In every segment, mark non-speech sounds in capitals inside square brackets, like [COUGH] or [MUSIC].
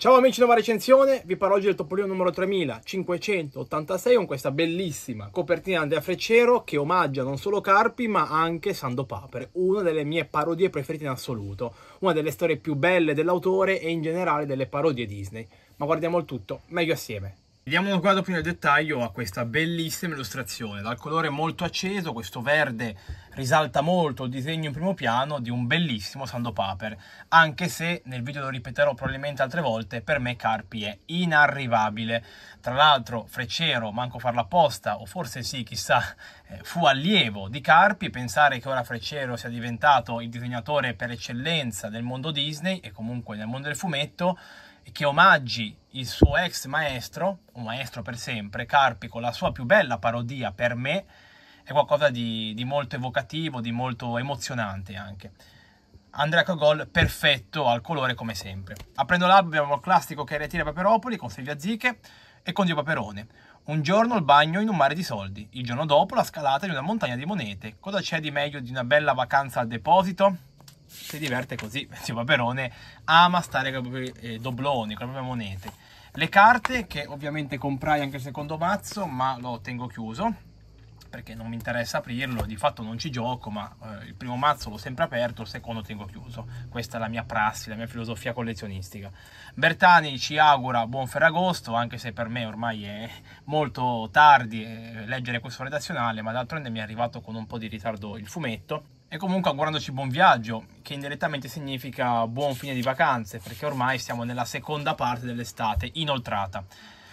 Ciao amici Nuova Recensione, vi parlo oggi del Topolino numero 3586 con questa bellissima copertina di Andrea Freccero che omaggia non solo Carpi ma anche Sando Papere, una delle mie parodie preferite in assoluto, una delle storie più belle dell'autore e in generale delle parodie Disney. Ma guardiamo il tutto meglio assieme. Diamo uno sguardo più nel dettaglio a questa bellissima illustrazione, dal colore molto acceso, questo verde risalta molto il disegno in primo piano di un bellissimo sandopaper, anche se nel video lo ripeterò probabilmente altre volte, per me Carpi è inarrivabile. Tra l'altro Freccero, manco farla apposta, o forse sì, chissà, eh, fu allievo di Carpi, pensare che ora Freccero sia diventato il disegnatore per eccellenza del mondo Disney e comunque nel mondo del fumetto, che omaggi il suo ex maestro, un maestro per sempre, Carpi, con la sua più bella parodia per me, è qualcosa di, di molto evocativo, di molto emozionante anche. Andrea Cogol, perfetto al colore come sempre. Aprendo l'albo abbiamo il classico che ritira Paperopoli con Silvia Ziche e con Dio Paperone. Un giorno il bagno in un mare di soldi, il giorno dopo la scalata di una montagna di monete. Cosa c'è di meglio di una bella vacanza al deposito? si diverte così, tipo [LAUGHS] Perone ama stare con i propri eh, dobloni, con le proprie monete. Le carte che ovviamente comprai anche il secondo mazzo, ma lo tengo chiuso perché non mi interessa aprirlo, di fatto non ci gioco, ma eh, il primo mazzo l'ho sempre aperto, il secondo tengo chiuso. Questa è la mia prassi, la mia filosofia collezionistica. Bertani ci augura buon Ferragosto, anche se per me ormai è molto tardi eh, leggere questo redazionale, ma d'altronde mi è arrivato con un po' di ritardo il fumetto e comunque augurandoci buon viaggio, che indirettamente significa buon fine di vacanze, perché ormai siamo nella seconda parte dell'estate inoltrata.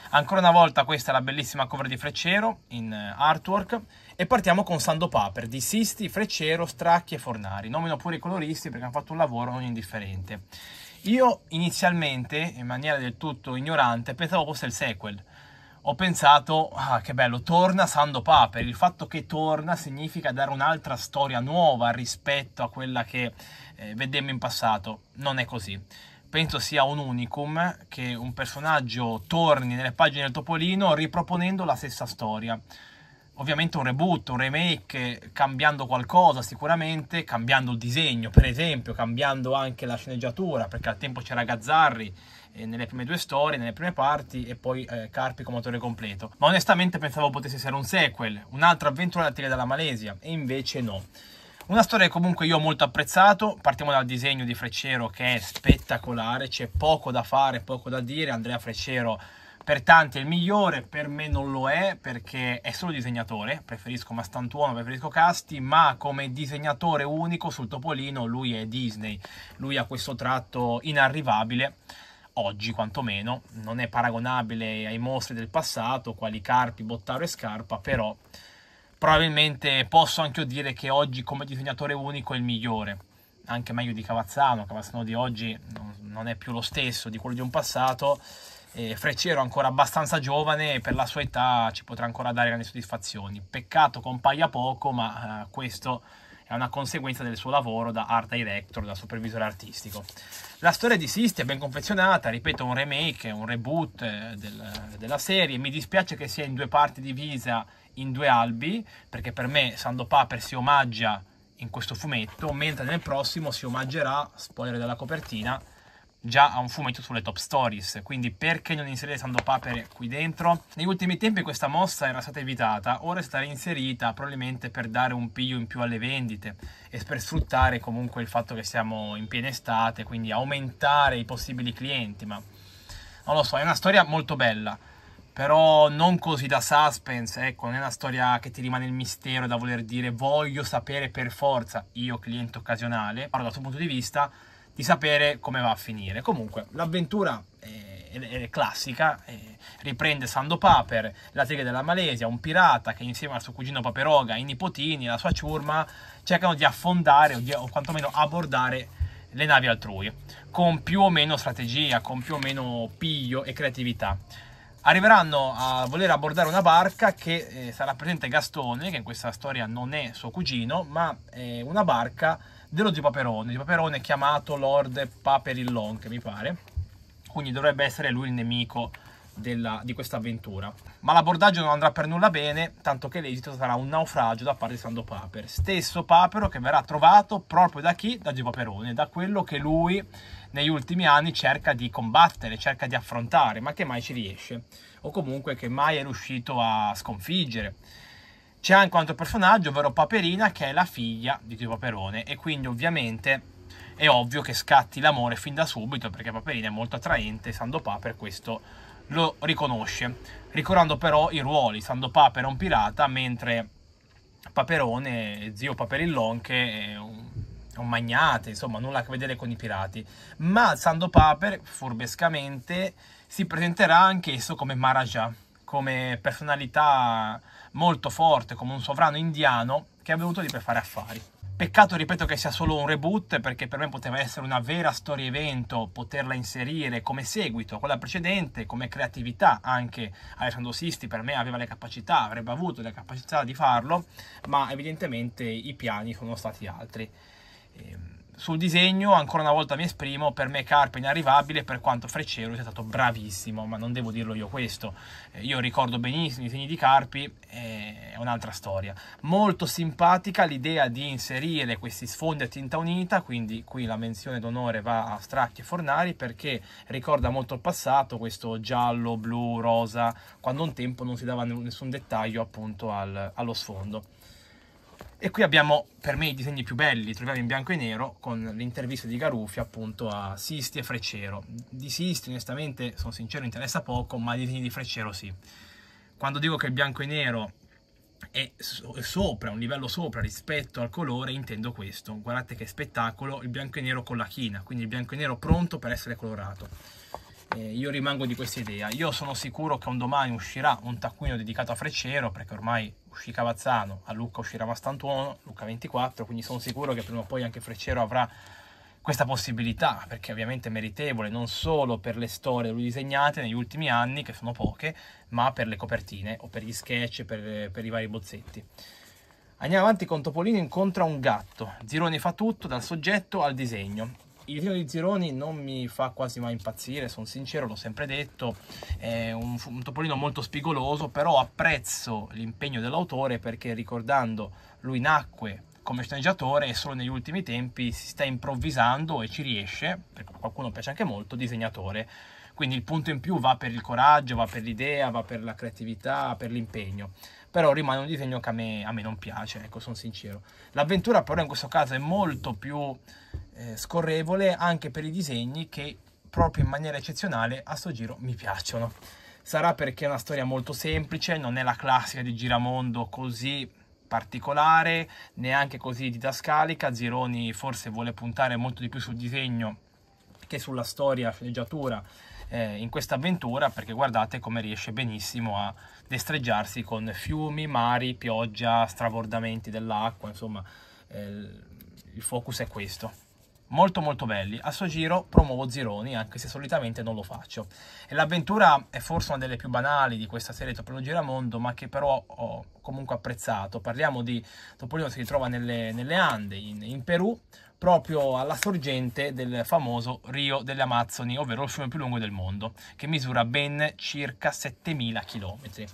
Ancora una volta questa è la bellissima cover di Freccero in eh, artwork e partiamo con Sando Paper di Sisti, Freccero, Stracchi e Fornari. Nomino pure i coloristi perché hanno fatto un lavoro non indifferente. Io inizialmente, in maniera del tutto ignorante, pensavo fosse il sequel, ho pensato, ah, che bello, torna Sando Paper. Il fatto che torna significa dare un'altra storia nuova rispetto a quella che eh, vedemmo in passato. Non è così. Penso sia un unicum che un personaggio torni nelle pagine del Topolino riproponendo la stessa storia ovviamente un reboot, un remake, cambiando qualcosa sicuramente, cambiando il disegno per esempio, cambiando anche la sceneggiatura, perché al tempo c'era Gazzarri eh, nelle prime due storie, nelle prime parti e poi eh, Carpi come autore completo. Ma onestamente pensavo potesse essere un sequel, un'altra avventura tirata dalla Malesia e invece no. Una storia che comunque io ho molto apprezzato, partiamo dal disegno di Freccero che è spettacolare, c'è poco da fare, poco da dire, Andrea Freccero per tanti è il migliore, per me non lo è perché è solo disegnatore, preferisco Mastantuono, preferisco Casti, ma come disegnatore unico sul Topolino lui è Disney, lui ha questo tratto inarrivabile oggi quantomeno, non è paragonabile ai mostri del passato, quali Carpi, Bottaro e Scarpa, però probabilmente posso anche dire che oggi come disegnatore unico è il migliore, anche meglio di Cavazzano, Cavazzano di oggi non è più lo stesso di quello di un passato, e Freccero ancora abbastanza giovane e per la sua età ci potrà ancora dare grandi soddisfazioni, peccato compaia poco ma eh, questo è una conseguenza del suo lavoro da art director, da supervisore artistico. La storia di Sisti è ben confezionata, ripeto, un remake, un reboot eh, del, della serie. Mi dispiace che sia in due parti divisa, in due albi, perché per me Sando Paper si omaggia in questo fumetto, mentre nel prossimo si omaggerà, spoiler della copertina, già ha un fumetto sulle top stories, quindi perché non inserire Sandopapere qui dentro? Negli ultimi tempi questa mossa era stata evitata, ora è stata inserita probabilmente per dare un piglio in più alle vendite e per sfruttare comunque il fatto che siamo in piena estate, quindi aumentare i possibili clienti, ma non lo so, è una storia molto bella però non così da suspense, ecco, non è una storia che ti rimane il mistero da voler dire voglio sapere per forza, io cliente occasionale, però dal tuo punto di vista di sapere come va a finire. Comunque, l'avventura è, è, è classica, è, riprende Sando Paper, la sega della Malesia, un pirata che insieme al suo cugino Paperoga, i nipotini, la sua ciurma, cercano di affondare o, di, o quantomeno abbordare le navi altrui, con più o meno strategia, con più o meno piglio e creatività. Arriveranno a voler abbordare una barca che eh, sarà presente Gastone, che in questa storia non è suo cugino, ma è una barca dello di Paperone. Di Paperone è chiamato Lord Paperillon, che mi pare. Quindi dovrebbe essere lui il nemico della, di questa avventura. Ma l'abordaggio non andrà per nulla bene, tanto che l'esito sarà un naufragio da parte di Sando Paper. Stesso Papero che verrà trovato proprio da chi? Da Paperone, da quello che lui negli ultimi anni cerca di combattere, cerca di affrontare, ma che mai ci riesce, o comunque che mai è riuscito a sconfiggere. C'è anche un altro personaggio, ovvero Paperina, che è la figlia di Tio Paperone e quindi ovviamente è ovvio che scatti l'amore fin da subito perché Paperina è molto attraente e Sandopa per questo lo riconosce. Ricordando però i ruoli, Sandopa era un pirata mentre Paperone, zio Paperillon, che è un, un magnate, insomma nulla a che vedere con i pirati. Ma Sando Paper, furbescamente, si presenterà anch'esso come Marajà, come personalità molto forte come un sovrano indiano che è venuto lì per fare affari. Peccato, ripeto, che sia solo un reboot, perché per me poteva essere una vera storia evento, poterla inserire come seguito a quella precedente, come creatività anche Alessandro Sisti per me aveva le capacità, avrebbe avuto le capacità di farlo, ma evidentemente i piani sono stati altri. Ehm sul disegno ancora una volta mi esprimo, per me Carpe inarrivabile per quanto Freccero sia stato bravissimo, ma non devo dirlo io questo. Eh, io ricordo benissimo i disegni di Carpi, eh, è un'altra storia. Molto simpatica l'idea di inserire questi sfondi a tinta unita, quindi qui la menzione d'onore va a Stracchi e Fornari perché ricorda molto il passato, questo giallo, blu, rosa, quando un tempo non si dava nessun dettaglio appunto al, allo sfondo. E qui abbiamo per me i disegni più belli, troviamo in bianco e nero, con l'intervista di Garufi appunto a Sisti e Freccero. Di Sisti onestamente, sono sincero, interessa poco, ma i disegni di Freccero sì. Quando dico che il bianco e nero è, sopra, un livello sopra rispetto al colore, intendo questo. Guardate che spettacolo, il bianco e nero con la china, quindi il bianco e nero pronto per essere colorato eh, io rimango di questa idea. Io sono sicuro che un domani uscirà un taccuino dedicato a Freccero, perché ormai uscì Cavazzano, a Lucca uscirà Mastantuono, Lucca 24, quindi sono sicuro che prima o poi anche Freccero avrà questa possibilità, perché ovviamente è meritevole non solo per le storie lui disegnate negli ultimi anni, che sono poche, ma per le copertine o per gli sketch, per, per i vari bozzetti. Andiamo avanti con Topolino incontra un gatto. Zironi fa tutto, dal soggetto al disegno il titolo di Zironi non mi fa quasi mai impazzire, sono sincero, l'ho sempre detto, è un, un topolino molto spigoloso, però apprezzo l'impegno dell'autore perché ricordando lui nacque come sceneggiatore e solo negli ultimi tempi si sta improvvisando e ci riesce, perché a qualcuno piace anche molto, disegnatore. Quindi il punto in più va per il coraggio, va per l'idea, va per la creatività, per l'impegno. Però rimane un disegno che a me, a me non piace, ecco, sono sincero. L'avventura però in questo caso è molto più eh, scorrevole anche per i disegni che proprio in maniera eccezionale a sto giro mi piacciono. Sarà perché è una storia molto semplice, non è la classica di Giramondo così particolare, neanche così didascalica. Zironi forse vuole puntare molto di più sul disegno che sulla storia, sceneggiatura eh, in questa avventura, perché guardate come riesce benissimo a destreggiarsi con fiumi, mari, pioggia, stravordamenti dell'acqua, insomma eh, il focus è questo molto molto belli. A suo giro promuovo Zironi, anche se solitamente non lo faccio. E l'avventura è forse una delle più banali di questa serie Topolino Giramondo, ma che però ho comunque apprezzato. Parliamo di Topolino che si trova nelle, nelle Ande, in, in Perù, proprio alla sorgente del famoso Rio delle Amazzoni, ovvero il fiume più lungo del mondo, che misura ben circa 7000 chilometri.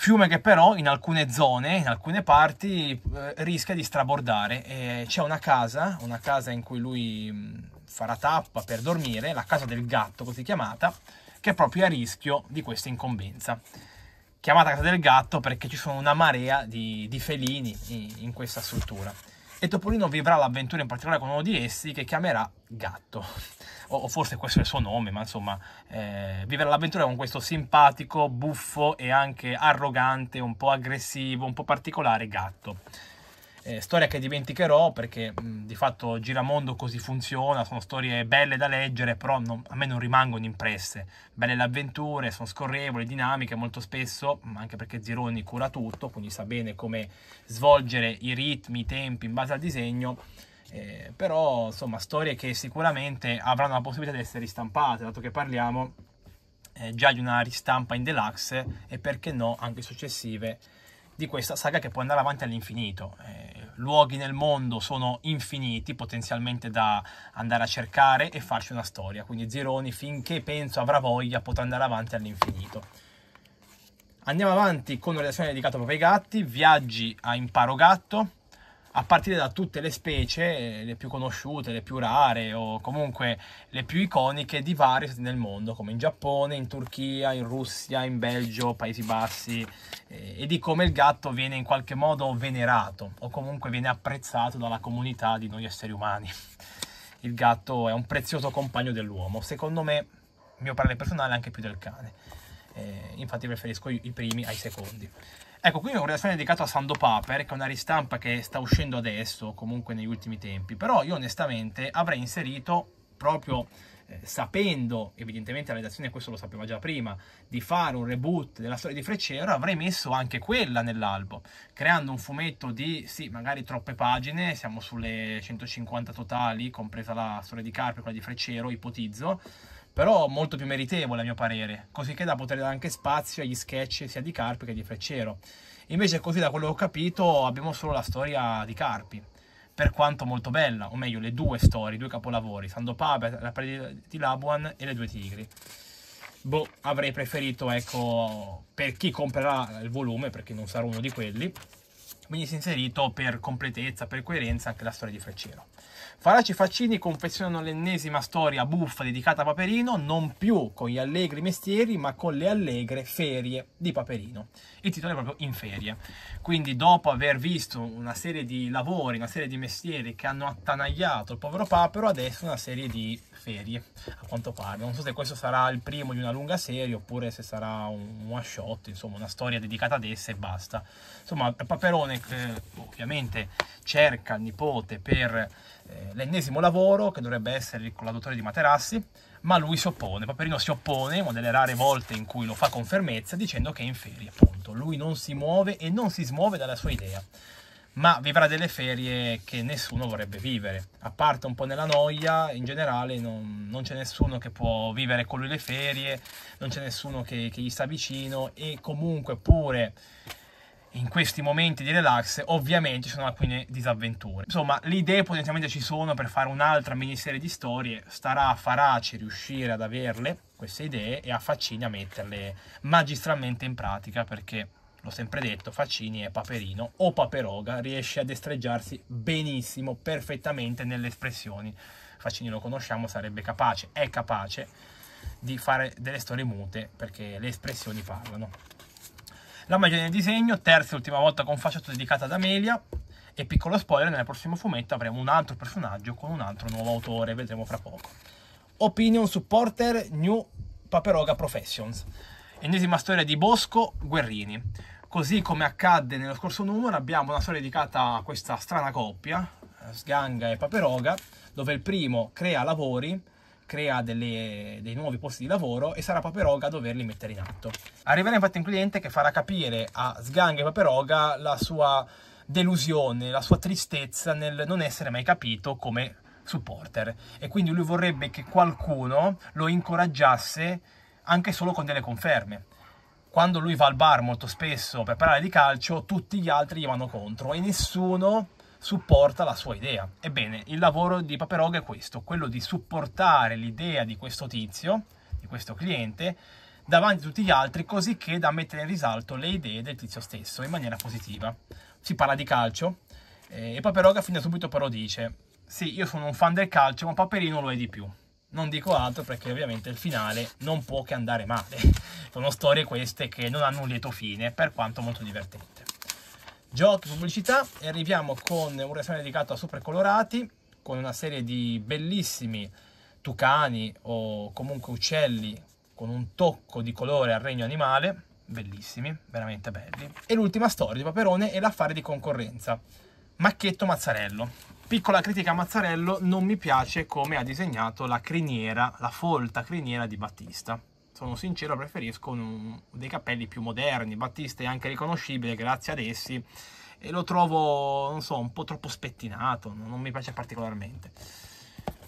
Fiume che però in alcune zone, in alcune parti, eh, rischia di strabordare. Eh, c'è una casa, una casa in cui lui mm, farà tappa per dormire, la casa del gatto così chiamata, che è proprio a rischio di questa incombenza. Chiamata casa del gatto perché ci sono una marea di, di felini in, in questa struttura e Topolino vivrà l'avventura in particolare con uno di essi che chiamerà Gatto. O, forse questo è il suo nome, ma insomma, eh, vivrà l'avventura con questo simpatico, buffo e anche arrogante, un po' aggressivo, un po' particolare gatto. Eh, storia che dimenticherò perché mh, di fatto Giramondo così funziona, sono storie belle da leggere, però non, a me non rimangono impresse. Belle le avventure, sono scorrevoli, dinamiche molto spesso, anche perché Zironi cura tutto, quindi sa bene come svolgere i ritmi, i tempi in base al disegno. Eh, però insomma storie che sicuramente avranno la possibilità di essere ristampate, dato che parliamo eh, già di una ristampa in deluxe e perché no anche successive di questa saga che può andare avanti all'infinito. Eh, luoghi nel mondo sono infiniti potenzialmente da andare a cercare e farci una storia, quindi Zironi finché penso avrà voglia potrà andare avanti all'infinito. Andiamo avanti con una reazione dedicata proprio ai gatti, viaggi a imparo gatto, a partire da tutte le specie, eh, le più conosciute, le più rare o comunque le più iconiche di vari nel mondo, come in Giappone, in Turchia, in Russia, in Belgio, Paesi Bassi, eh, e di come il gatto viene in qualche modo venerato o comunque viene apprezzato dalla comunità di noi esseri umani. [LAUGHS] Il gatto è un prezioso compagno dell'uomo, secondo me, mio parere personale, anche più del cane. Eh, infatti preferisco i primi ai secondi. Ecco, qui è una redazione dedicata a Sando Paper, che è una ristampa che sta uscendo adesso, comunque negli ultimi tempi, però io onestamente avrei inserito proprio eh, sapendo, evidentemente la redazione questo lo sapeva già prima, di fare un reboot della storia di Freccero, avrei messo anche quella nell'albo, creando un fumetto di, sì, magari troppe pagine, siamo sulle 150 totali, compresa la storia di Carpe, quella di Freccero, ipotizzo, però molto più meritevole a mio parere, così che da poter dare anche spazio agli sketch sia di Carpi che di Freccero. Invece così da quello che ho capito abbiamo solo la storia di Carpi, per quanto molto bella, o meglio le due storie, due capolavori, Sando Pape, la predica di Labuan e le due tigri. Boh, avrei preferito, ecco, per chi comprerà il volume, perché non sarò uno di quelli, venisse inserito per completezza, per coerenza anche la storia di Freccero. Faraci Faccini confezionano l'ennesima storia buffa dedicata a Paperino, non più con gli allegri mestieri, ma con le allegre ferie di Paperino. Il titolo è proprio In ferie. Quindi dopo aver visto una serie di lavori, una serie di mestieri che hanno attanagliato il povero Papero, adesso una serie di ferie, a quanto pare. Non so se questo sarà il primo di una lunga serie oppure se sarà un one shot, insomma, una storia dedicata ad essa e basta. Insomma, Paperone che eh, ovviamente cerca il nipote per eh, l'ennesimo lavoro che dovrebbe essere il collaudatore di materassi, ma lui si oppone, Paperino si oppone, una delle rare volte in cui lo fa con fermezza, dicendo che è in ferie, appunto. Lui non si muove e non si smuove dalla sua idea, ma vivrà delle ferie che nessuno vorrebbe vivere. A parte un po' nella noia, in generale non, non c'è nessuno che può vivere con lui le ferie, non c'è nessuno che, che gli sta vicino e comunque pure in questi momenti di relax ovviamente ci sono alcune disavventure. Insomma, le idee potenzialmente ci sono per fare un'altra miniserie di storie, starà a Faraci riuscire ad averle, queste idee, e a Faccini a metterle magistralmente in pratica perché, l'ho sempre detto, Faccini è Paperino o Paperoga, riesce a destreggiarsi benissimo, perfettamente nelle espressioni. Faccini lo conosciamo, sarebbe capace, è capace di fare delle storie mute perché le espressioni parlano. La magia del disegno, terza e ultima volta con facetto dedicata ad Amelia. E piccolo spoiler, nel prossimo fumetto avremo un altro personaggio con un altro nuovo autore, vedremo fra poco. Opinion Supporter New Paperoga Professions. Ennesima storia di Bosco Guerrini. Così come accadde nello scorso numero, abbiamo una storia dedicata a questa strana coppia, Sganga e Paperoga, dove il primo crea lavori crea delle, dei nuovi posti di lavoro e sarà Paperoga a doverli mettere in atto. Arriverà infatti un cliente che farà capire a Sgang e Paperoga la sua delusione, la sua tristezza nel non essere mai capito come supporter e quindi lui vorrebbe che qualcuno lo incoraggiasse anche solo con delle conferme. Quando lui va al bar molto spesso per parlare di calcio, tutti gli altri gli vanno contro e nessuno supporta la sua idea. Ebbene, il lavoro di Paperog è questo, quello di supportare l'idea di questo tizio, di questo cliente, davanti a tutti gli altri, così che da mettere in risalto le idee del tizio stesso in maniera positiva. Si parla di calcio eh, e Paperog fin da subito però dice sì, io sono un fan del calcio, ma Paperino lo è di più. Non dico altro perché ovviamente il finale non può che andare male. [LAUGHS] Sono storie queste che non hanno un lieto fine, per quanto molto divertenti giochi, pubblicità e arriviamo con un reazione dedicato a super colorati con una serie di bellissimi tucani o comunque uccelli con un tocco di colore al regno animale bellissimi, veramente belli e l'ultima storia di Paperone è l'affare di concorrenza Macchetto Mazzarello piccola critica a Mazzarello non mi piace come ha disegnato la criniera, la folta criniera di Battista sono sincero, preferisco un, dei capelli più moderni. Battista è anche riconoscibile grazie ad essi e lo trovo, non so, un po' troppo spettinato, non mi piace particolarmente.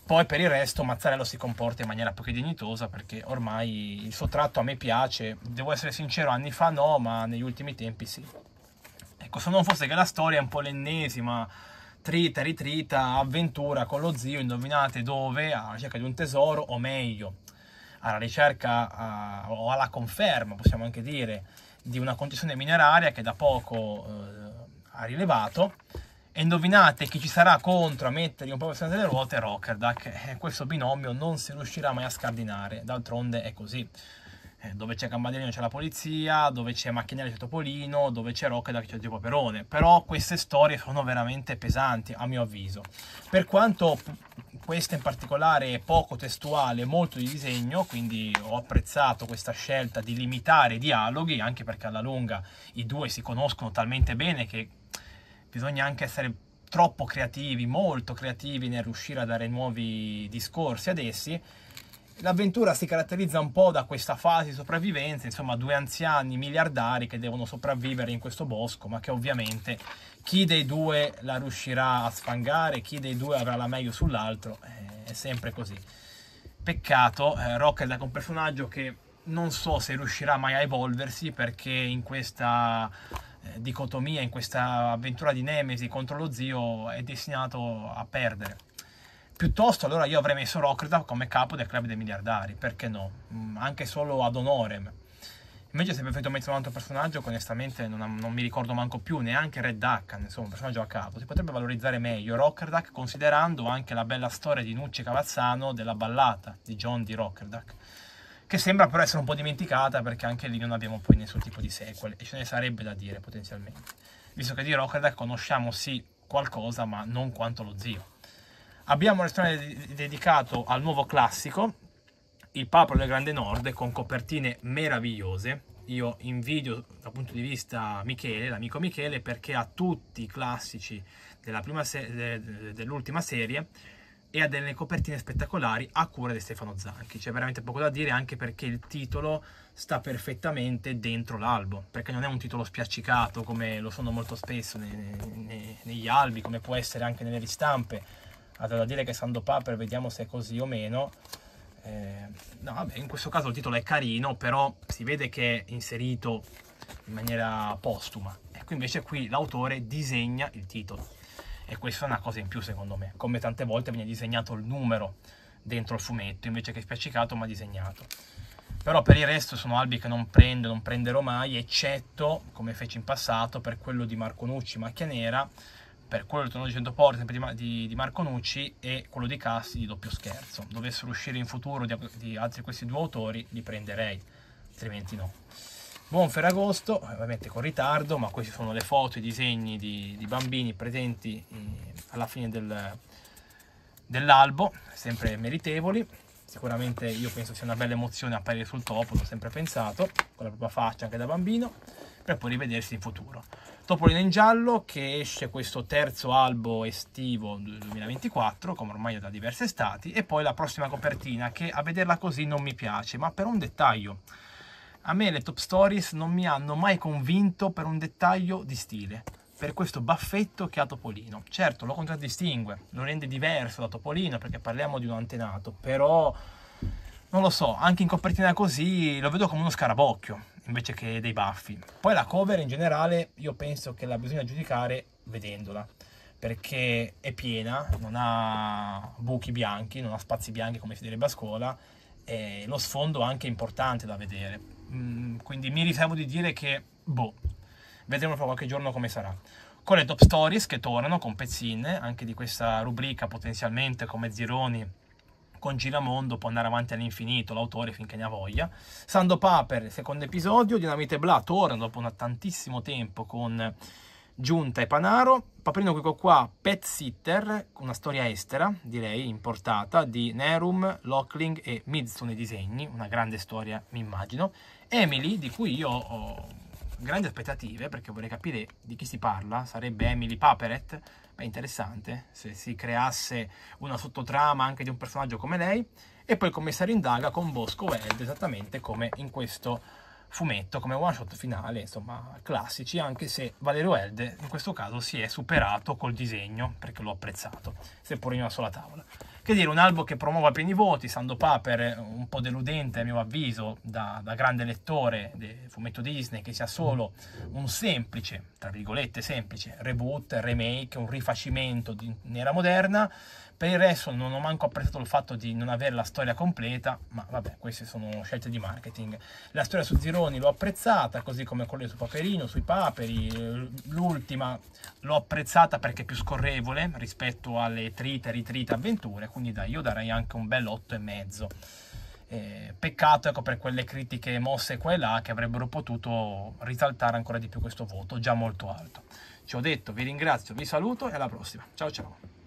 Poi per il resto Mazzarello si comporta in maniera poco dignitosa perché ormai il suo tratto a me piace, devo essere sincero, anni fa no, ma negli ultimi tempi sì. Ecco, se non fosse che la storia è un po' l'ennesima trita, ritrita, avventura con lo zio, indovinate dove, alla ah, ricerca di un tesoro, o meglio, alla ricerca uh, o alla conferma, possiamo anche dire, di una concessione mineraria che da poco uh, ha rilevato. E indovinate chi ci sarà contro a mettergli un po' pressione delle ruote? Rockerdak. Eh, questo binomio non si riuscirà mai a scardinare, d'altronde è così. Eh, dove c'è Gambadellino c'è la polizia, dove c'è Macchinelli c'è Topolino, dove c'è Rockeda c'è il tipo Però queste storie sono veramente pesanti, a mio avviso. Per quanto questa in particolare è poco testuale, molto di disegno, quindi ho apprezzato questa scelta di limitare i dialoghi, anche perché alla lunga i due si conoscono talmente bene che bisogna anche essere troppo creativi, molto creativi nel riuscire a dare nuovi discorsi ad essi L'avventura si caratterizza un po' da questa fase di sopravvivenza, insomma due anziani miliardari che devono sopravvivere in questo bosco, ma che ovviamente chi dei due la riuscirà a sfangare, chi dei due avrà la meglio sull'altro, eh, è sempre così. Peccato, eh, Rock è da un personaggio che non so se riuscirà mai a evolversi perché in questa eh, dicotomia, in questa avventura di Nemesi contro lo zio è destinato a perdere. Piuttosto allora io avrei messo Rocrata come capo del club dei miliardari, perché no? Mm, anche solo ad onorem. Invece se preferito mettere un altro personaggio che onestamente non, non, mi ricordo manco più, neanche Red Duck, insomma un personaggio a capo, si potrebbe valorizzare meglio Rockerduck considerando anche la bella storia di Nucci Cavazzano della ballata di John di Rockerduck, che sembra però essere un po' dimenticata perché anche lì non abbiamo poi nessun tipo di sequel e ce ne sarebbe da dire potenzialmente, visto che di Rockerduck conosciamo sì qualcosa ma non quanto lo zio. Abbiamo un restaurante dedicato al nuovo classico, il Papro del Grande Nord, con copertine meravigliose. Io invidio dal punto di vista Michele, l'amico Michele, perché ha tutti i classici dell'ultima se dell serie e ha delle copertine spettacolari a cura di Stefano Zanchi. C'è veramente poco da dire anche perché il titolo sta perfettamente dentro l'albo, perché non è un titolo spiaccicato come lo sono molto spesso nei, nei, negli albi, come può essere anche nelle ristampe altro da dire che Sando Paper vediamo se è così o meno eh, no, vabbè, in questo caso il titolo è carino però si vede che è inserito in maniera postuma qui ecco, invece qui l'autore disegna il titolo e questa è una cosa in più secondo me come tante volte viene disegnato il numero dentro il fumetto invece che spiaccicato ma disegnato però per il resto sono albi che non prendo, non prenderò mai, eccetto, come feci in passato, per quello di Marco Nucci, Macchia Nera, per quello del Torneo di 100 Porte di, di, di, Marco Nucci e quello di Cassi di Doppio Scherzo. Dovessero uscire in futuro di, di altri questi due autori li prenderei, altrimenti no. Buon Ferragosto, ovviamente con ritardo, ma queste sono le foto, e i disegni di, di bambini presenti eh, alla fine del, dell'albo, sempre meritevoli. Sicuramente io penso sia una bella emozione apparire sul topo, l'ho sempre pensato, con la propria faccia anche da bambino per poi rivedersi in futuro. Topolino in giallo che esce questo terzo albo estivo 2024, come ormai da diverse estati, e poi la prossima copertina che a vederla così non mi piace, ma per un dettaglio. A me le top stories non mi hanno mai convinto per un dettaglio di stile, per questo baffetto che ha Topolino. Certo, lo contraddistingue, lo rende diverso da Topolino perché parliamo di un antenato, però non lo so, anche in copertina così lo vedo come uno scarabocchio invece che dei baffi. Poi la cover in generale io penso che la bisogna giudicare vedendola perché è piena, non ha buchi bianchi, non ha spazi bianchi come si direbbe a scuola e lo sfondo anche è importante da vedere. Mm, quindi mi riservo di dire che boh, vedremo fra qualche giorno come sarà. Con le top stories che tornano con pezzine anche di questa rubrica potenzialmente come Zironi con Giramondo può andare avanti all'infinito, l'autore finché ne ha voglia. Sando Paper, secondo episodio, Dinamite Bla torna dopo un tantissimo tempo con Giunta e Panaro. Paperino Quico qua, Pet Sitter, una storia estera, direi, importata, di Nerum, Lockling e Midsune Disegni, una grande storia, mi immagino. Emily, di cui io ho grandi aspettative perché vorrei capire di chi si parla, sarebbe Emily Paperet, beh interessante se si creasse una sottotrama anche di un personaggio come lei, e poi il commissario indaga con Bosco Weld esattamente come in questo fumetto, come one shot finale, insomma classici, anche se Valerio Elde in questo caso si è superato col disegno perché l'ho apprezzato, seppur in una sola tavola. Che dire, un albo che promuova pieni voti, Sando Paper, eh, un po' deludente a mio avviso, da, da grande lettore del fumetto Disney, che sia solo un semplice, tra virgolette semplice, reboot, remake, un rifacimento di, in era moderna. Per il resto non ho manco apprezzato il fatto di non avere la storia completa, ma vabbè, queste sono scelte di marketing. La storia su Zironi l'ho apprezzata, così come quella su Paperino, sui paperi. Eh, l'ultima l'ho apprezzata perché è più scorrevole rispetto alle trite, e ritrite avventure, quindi io darei anche un bel 8,5. Eh, peccato ecco, per quelle critiche mosse qua e là che avrebbero potuto risaltare ancora di più questo voto, già molto alto. Ci ho detto, vi ringrazio, vi saluto e alla prossima. Ciao ciao.